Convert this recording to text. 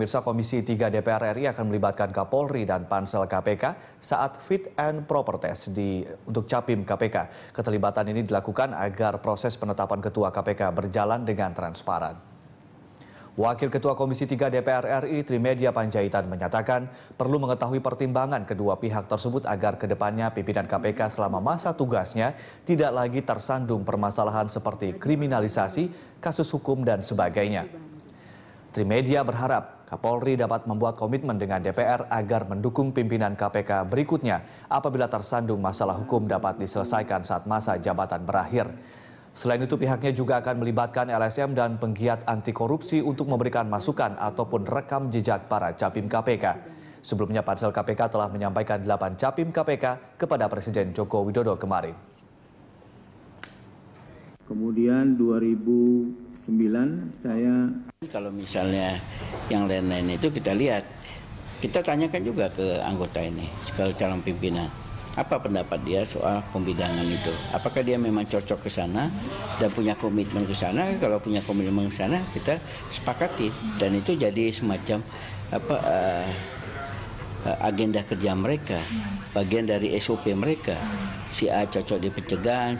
Pemirsa Komisi 3 DPR RI akan melibatkan Kapolri dan Pansel KPK saat fit and proper test di, untuk Capim KPK. Keterlibatan ini dilakukan agar proses penetapan Ketua KPK berjalan dengan transparan. Wakil Ketua Komisi 3 DPR RI Trimedia Panjaitan menyatakan perlu mengetahui pertimbangan kedua pihak tersebut agar kedepannya pimpinan KPK selama masa tugasnya tidak lagi tersandung permasalahan seperti kriminalisasi, kasus hukum, dan sebagainya. Trimedia berharap Kapolri dapat membuat komitmen dengan DPR agar mendukung pimpinan KPK berikutnya apabila tersandung masalah hukum dapat diselesaikan saat masa jabatan berakhir. Selain itu pihaknya juga akan melibatkan LSM dan penggiat anti korupsi untuk memberikan masukan ataupun rekam jejak para capim KPK. Sebelumnya pansel KPK telah menyampaikan 8 capim KPK kepada Presiden Joko Widodo kemarin. Kemudian 2000 9 saya kalau misalnya yang lain-lain itu kita lihat kita tanyakan juga ke anggota ini sekali calon pimpinan apa pendapat dia soal pembidangan itu apakah dia memang cocok ke sana dan punya komitmen ke sana kalau punya komitmen ke sana kita sepakati dan itu jadi semacam apa uh, agenda kerja mereka bagian dari SOP mereka si A cocok di pencegahan